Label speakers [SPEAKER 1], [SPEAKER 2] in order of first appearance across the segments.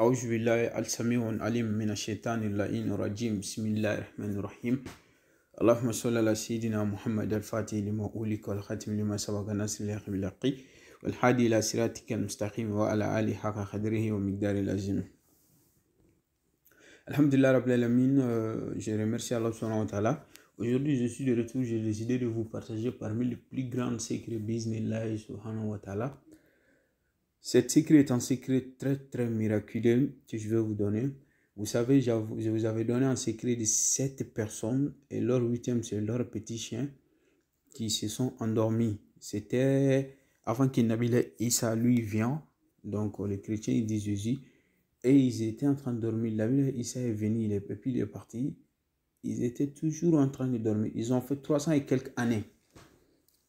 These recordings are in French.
[SPEAKER 1] أعوذ بالله السميع العليم من الشيطان اللعين الرجيم بسم الله الرحمن الرحيم اللهم صل على سيدنا محمد الفاتح لما أولك والختم لما سبق الناس الحق بالحق والحادي إلى صراطك المستقيم وعلى آله حق قدره ومقدار العزيم الحمد لله رب العالمين je remercie Allah سبحانه وتعالى Aujourd'hui, je suis de retour, j'ai décidé de vous partager parmi les plus grands secrets business subhanahu wa ta'ala Cet secret est un secret très très miraculeux que je vais vous donner. Vous savez, je vous avais donné un secret de sept personnes et leur huitième, c'est leur petit chien qui se sont endormis. C'était avant que Nabila et Issa lui vienne. Donc les chrétiens ils disent Jésus et ils étaient en train de dormir. Nabila Issa est venu, il est, et puis est parti. Ils étaient toujours en train de dormir. Ils ont fait 300 et quelques années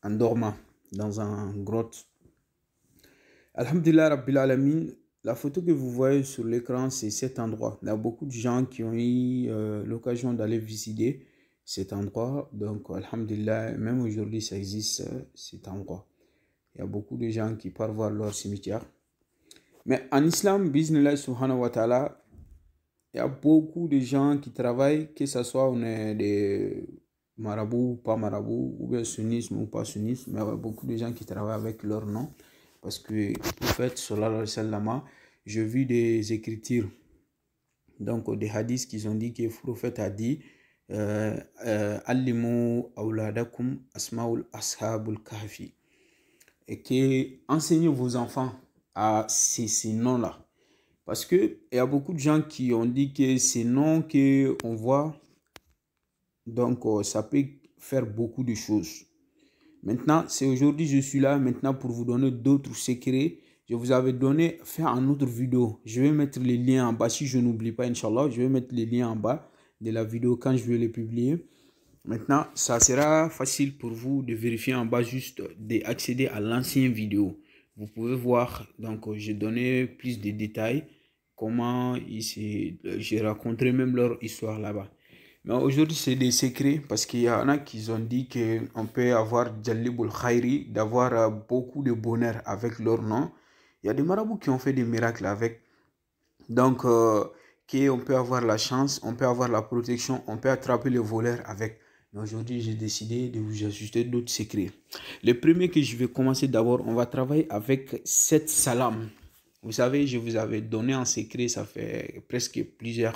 [SPEAKER 1] en dormant dans un grotte Alhamdulillah Rabbil Alamin, la photo que vous voyez sur l'écran, c'est cet endroit. Il y a beaucoup de gens qui ont eu euh, l'occasion d'aller visiter cet endroit. Donc, Alhamdulillah, même aujourd'hui, ça existe, euh, cet endroit. Il y a beaucoup de gens qui partent voir leur cimetière. Mais en islam, Bismillah subhanahu wa il y a beaucoup de gens qui travaillent, que ce soit on est des marabouts ou pas marabouts, ou bien sunnisme ou pas sunnisme, mais il y a beaucoup de gens qui travaillent avec leur nom. Parce que pour faire cela, je vis des écritures, donc des hadiths qu'ils ont dit que le prophète a dit euh, euh, auladakum asmaul ashabul Et que enseignez vos enfants à ces, ces noms-là. Parce que il y a beaucoup de gens qui ont dit que ces noms on voit, donc euh, ça peut faire beaucoup de choses. Maintenant, c'est aujourd'hui, je suis là maintenant pour vous donner d'autres secrets. Je vous avais donné, faire un autre vidéo. Je vais mettre les liens en bas. Si je n'oublie pas, Inch'Allah, je vais mettre les liens en bas de la vidéo quand je vais les publier. Maintenant, ça sera facile pour vous de vérifier en bas juste d'accéder à l'ancienne vidéo. Vous pouvez voir, donc j'ai donné plus de détails, comment j'ai raconté même leur histoire là-bas. Mais aujourd'hui, c'est des secrets parce qu'il y en a qui ont dit qu'on peut avoir Jalibul Khairi, d'avoir euh, beaucoup de bonheur avec leur nom. Il y a des marabouts qui ont fait des miracles avec. Donc, euh, on peut avoir la chance, on peut avoir la protection, on peut attraper les voleurs avec. Mais aujourd'hui, j'ai décidé de vous ajuster d'autres secrets. Le premier que je vais commencer d'abord, on va travailler avec cette salam. Vous savez, je vous avais donné un secret, ça fait presque plusieurs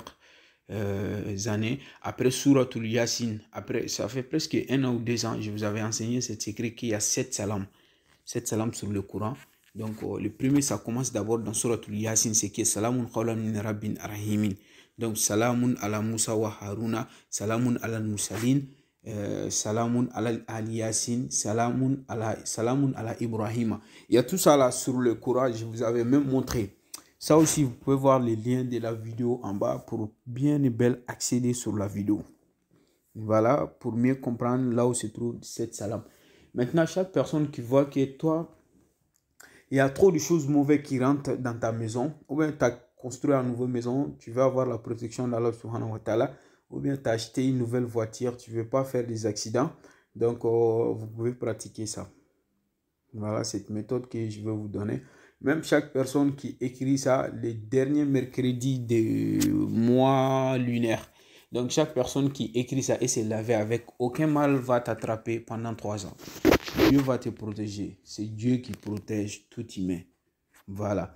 [SPEAKER 1] euh, années, après Suratul Yasin, après, ça fait presque un an ou deux ans, je vous avais enseigné cette secret qui y a sept salam sept salam sur le Coran. Donc, euh, le premier, ça commence d'abord dans Suratul Yasin, c'est qui est Salamun Qawlam min Rabbin Rahimin. Donc, Salamun ala Musa wa Haruna, Salamun ala Musalin, euh, Salamun ala al Yasin, Salamun ala, Salamun ala Ibrahima. Il y a tout ça là sur le Coran, je vous avais même montré. Ça aussi, vous pouvez voir les liens de la vidéo en bas pour bien et bel accéder sur la vidéo. Voilà, pour mieux comprendre là où se trouve cette salam. Maintenant, chaque personne qui voit que toi, il y a trop de choses mauvaises qui rentrent dans ta maison, ou bien tu as construit une nouvelle maison, tu veux avoir la protection d'Allah subhanahu wa ta'ala, ou bien tu as acheté une nouvelle voiture, tu ne veux pas faire des accidents, donc oh, vous pouvez pratiquer ça. Voilà cette méthode que je vais vous donner. Même chaque personne qui écrit ça le dernier mercredi du mois lunaire. Donc chaque personne qui écrit ça et s'est lavé avec aucun mal va t'attraper pendant trois ans. Dieu va te protéger. C'est Dieu qui protège tout humain. Voilà.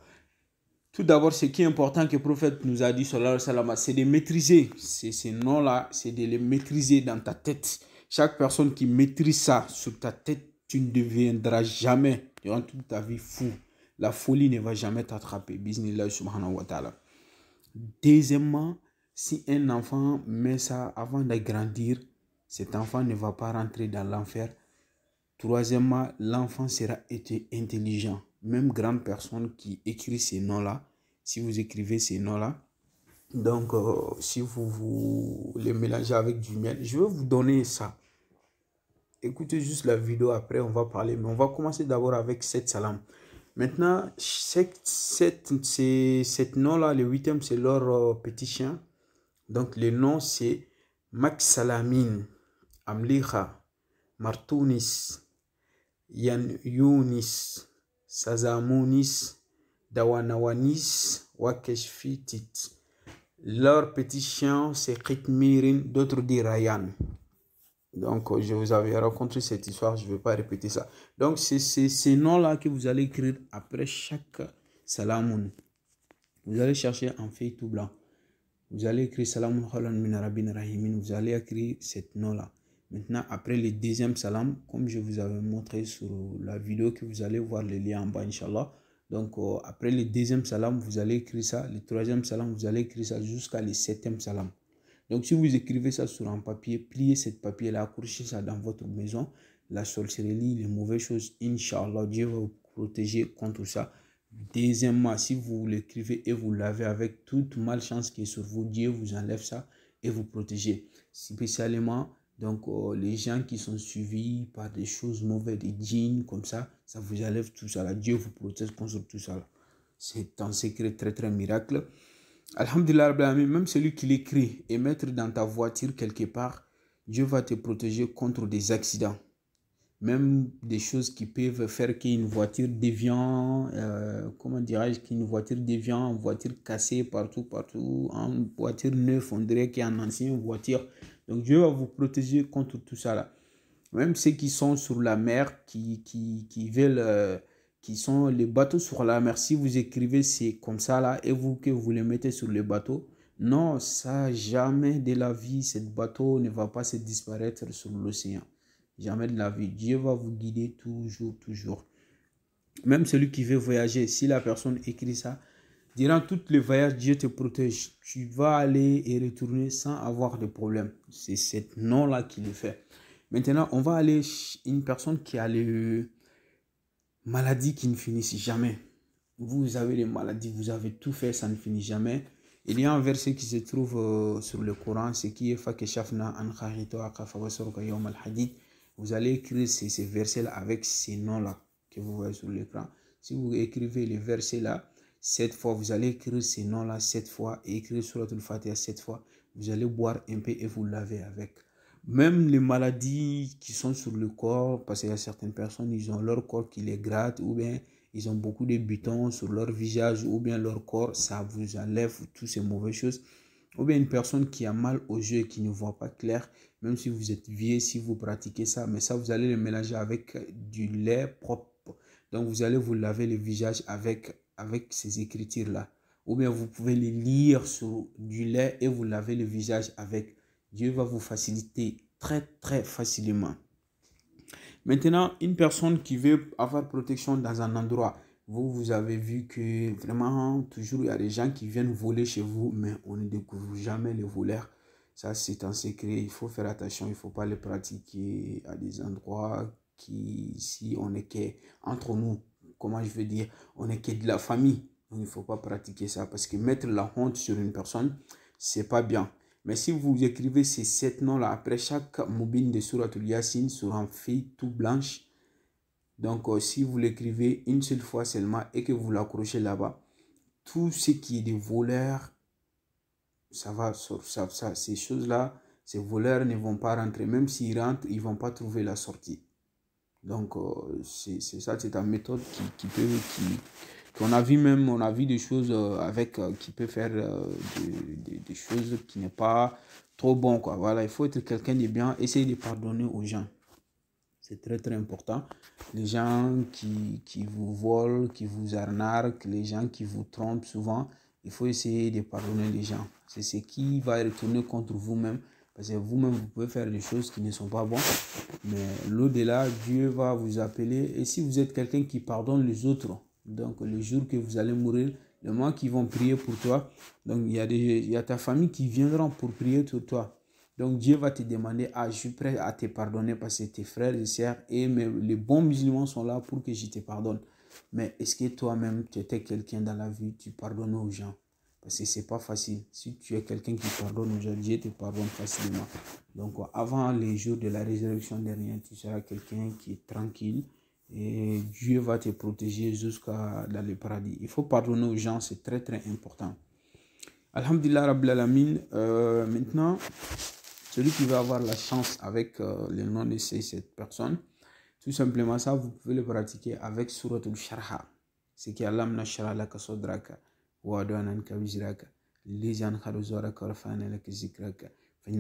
[SPEAKER 1] Tout d'abord, ce qui est important que le prophète nous a dit, c'est de maîtriser ces, noms-là, c'est de les maîtriser dans ta tête. Chaque personne qui maîtrise ça sur ta tête, tu ne deviendras jamais durant toute ta vie fou. La folie ne va jamais t'attraper. Bismillah Deuxièmement, si un enfant met ça avant de grandir, cet enfant ne va pas rentrer dans l'enfer. Troisièmement, l'enfant sera été intelligent. Même grande personne qui écrit ces noms-là, si vous écrivez ces noms-là, donc euh, si vous, vous les mélangez avec du miel, je vais vous donner ça. Écoutez juste la vidéo après, on va parler. Mais on va commencer d'abord avec cette salam. Maintenant, cette, nom-là, le huitième, c'est leur euh, petit chien. Donc, le nom, c'est Maxalamine, Amliha, Martounis, Yan Younis, Sazamounis, Dawanawanis, Wakeshfitit. Leur petit chien, c'est Kitmirin, d'autres dit Rayan donc, je vous avais raconté cette histoire, je ne vais pas répéter ça. Donc, c'est ces noms-là que vous allez écrire après chaque salamoun. Vous allez chercher en feuille tout blanc. Vous allez écrire salamoun kholan min rahimin. Vous allez écrire cette nom-là. Maintenant, après le deuxième salam, comme je vous avais montré sur la vidéo que vous allez voir le lien en bas, Inch'Allah. Donc, euh, après le deuxième salam, vous allez écrire ça. Le troisième salam, vous allez écrire ça jusqu'à le septième salam. Donc si vous écrivez ça sur un papier, pliez ce papier-là, accrochez ça dans votre maison. La sorcellerie, les mauvaises choses, Inch'Allah, Dieu va vous protéger contre ça. Deuxièmement, si vous l'écrivez et vous l'avez avec toute malchance qui est sur vous, Dieu vous enlève ça et vous protégez. Spécialement, donc, euh, les gens qui sont suivis par des choses mauvaises, des djinns comme ça, ça vous enlève tout ça. Dieu vous protège contre tout ça. C'est un secret très, très miracle. Alhamdulillah, même celui qui l'écrit et mettre dans ta voiture quelque part, Dieu va te protéger contre des accidents. Même des choses qui peuvent faire qu'une voiture devient, euh, comment dirais-je, qu'une voiture devient une voiture cassée partout, partout, une voiture neuve, on dirait qu'il y a une ancienne voiture. Donc Dieu va vous protéger contre tout ça là. Même ceux qui sont sur la mer, qui, qui, veulent... Euh, qui sont les bateaux sur la mer. Si vous écrivez c'est comme ça là et vous que vous les mettez sur le bateau, non, ça jamais de la vie, ce bateau ne va pas se disparaître sur l'océan. Jamais de la vie. Dieu va vous guider toujours, toujours. Même celui qui veut voyager, si la personne écrit ça, durant toutes les voyages, Dieu te protège. Tu vas aller et retourner sans avoir de problème. C'est cette nom-là qui le fait. Maintenant, on va aller une personne qui a le Maladie qui ne finissent jamais. Vous avez les maladies, vous avez tout fait, ça ne finit jamais. Il y a un verset qui se trouve euh, sur le Coran, c'est qui est Fakeshafna Vous allez écrire ces, versets-là avec ces noms-là que vous voyez sur l'écran. Si vous écrivez les versets-là, cette fois, vous allez écrire ces noms-là cette fois et écrire sur le Fatiha cette fois. Vous allez boire un peu et vous lavez avec. Même les maladies qui sont sur le corps, parce qu'il y a certaines personnes, ils ont leur corps qui les gratte, ou bien ils ont beaucoup de butons sur leur visage, ou bien leur corps, ça vous enlève toutes ces mauvaises choses. Ou bien une personne qui a mal aux yeux et qui ne voit pas clair, même si vous êtes vieux, si vous pratiquez ça, mais ça, vous allez le mélanger avec du lait propre. Donc, vous allez vous laver le visage avec, avec ces écritures-là. Ou bien vous pouvez les lire sur du lait et vous laver le visage avec. Dieu va vous faciliter très très facilement. Maintenant, une personne qui veut avoir protection dans un endroit, vous, vous avez vu que vraiment, toujours, il y a des gens qui viennent voler chez vous, mais on ne découvre jamais les voleurs. Ça, c'est un secret. Il faut faire attention. Il ne faut pas les pratiquer à des endroits qui, si on est qu'entre entre nous, comment je veux dire, on est que de la famille. il ne faut pas pratiquer ça parce que mettre la honte sur une personne, ce n'est pas bien. Mais si vous écrivez ces sept noms-là, après chaque moubine de sourate Yassine sur un fil tout blanche, donc euh, si vous l'écrivez une seule fois seulement et que vous l'accrochez là-bas, tout ce qui est des voleurs, ça va, ça, ces choses-là, ces voleurs ne vont pas rentrer. Même s'ils rentrent, ils ne vont pas trouver la sortie. Donc, euh, c'est ça, c'est ta méthode qui, qui peut, qui, on a vu même, on a vu des choses euh, avec euh, qui peut faire euh, des, des, choses qui n'est pas trop bon quoi. Voilà, il faut être quelqu'un de bien, essayer de pardonner aux gens. C'est très très important. Les gens qui, qui vous volent, qui vous arnaquent, les gens qui vous trompent souvent, il faut essayer de pardonner les gens. C'est ce qui va retourner contre vous-même. Parce que vous-même, vous pouvez faire des choses qui ne sont pas bonnes. Mais l'au-delà, Dieu va vous appeler. Et si vous êtes quelqu'un qui pardonne les autres, donc le jour que vous allez mourir, le moment qu'ils vont prier pour toi, donc il y, a des, y a ta famille qui viendront pour prier pour toi. Donc Dieu va te demander, ah, je suis prêt à te pardonner parce que tes frères et sœurs et les bons musulmans sont là pour que je te pardonne. Mais est-ce que toi-même, tu étais quelqu'un dans la vie, tu pardonnes aux gens Parce que n'est pas facile. Si tu es quelqu'un qui pardonne aux gens, Dieu te pardonne facilement. Donc avant les jours de la résurrection dernière, tu seras quelqu'un qui est tranquille, et Dieu va te protéger jusqu'à dans le paradis. Il faut pardonner aux gens, c'est très très important. Alhamdulillah Rabbil Alamin, euh, maintenant, celui qui va avoir la chance avec euh, le nom de cette personne, tout simplement ça, vous pouvez le pratiquer avec al Sharha. C'est qui Allah nashara laka wa adanan ka wizraka, lijan kharuzaraka, la zikraka si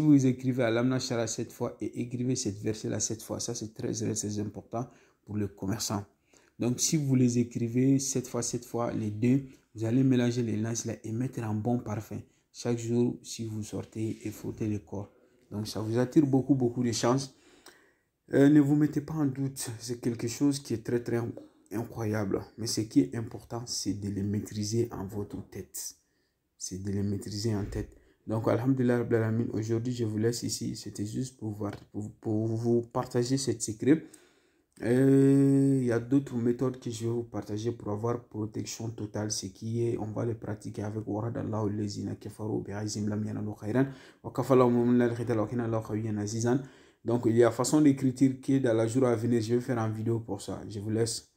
[SPEAKER 1] vous écrivez à l'âme nashara cette fois et écrivez cette verset là cette fois ça c'est très très important pour le commerçant donc si vous les écrivez cette fois cette fois les deux vous allez mélanger les lances là et mettre un bon parfum chaque jour si vous sortez et frottez le corps donc ça vous attire beaucoup beaucoup de chance euh, ne vous mettez pas en doute c'est quelque chose qui est très très incroyable, Mais ce qui est important, c'est de les maîtriser en votre tête. C'est de les maîtriser en tête. Donc, Alhamdulillah, aujourd'hui, je vous laisse ici. C'était juste pour, voir, pour, vous partager cette secret. Euh, il y a d'autres méthodes que je vais vous partager pour avoir protection totale. Ce qui est, on va les pratiquer avec Azizan. Donc, il y a façon d'écriture qui est dans la journée à venir. Je vais faire une vidéo pour ça. Je vous laisse.